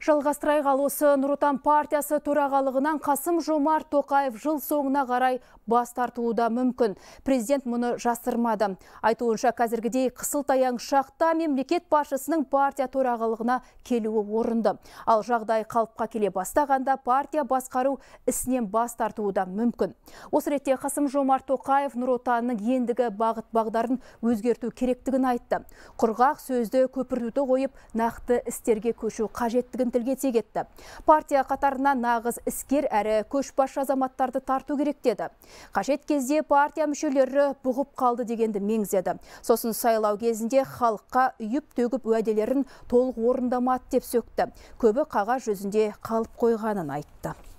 Жалғастырайық ал осы партиясы төрағалығынан Қасым Жомарт Тоқаев жыл соңына қарай бас тартуы да мүмкін. Президент мұны жасырмады. Айтуынша қазіргідей қысылтаяң шақта мемлекет басшысының партия төрағалығына келуі орынды. Ал жағдай қалыпқа келе бастағанда партия басқару ісінен бас тартуы да мүмкін. Осы ретте Қасым Жомарт Тоқаев отанның ендігі бағыт бағдарын өзгерту керектігін айтты. Құрғақ сөзді көпіртуді қойып нақты істерге көшу қажеттігін тілге тек етті Партия қатарына нағыз іскер әрі көшбаш азаматтарды тарту керек деді. Қажет кезде партия мүшелері бұғып қалды дегенді меңзеді. Сосын сайлау кезінде халыққа үйіп төгіп уәделерін толық орындамады деп сөкті. Көбі қаға жүзінде қалып қойғанын айтты.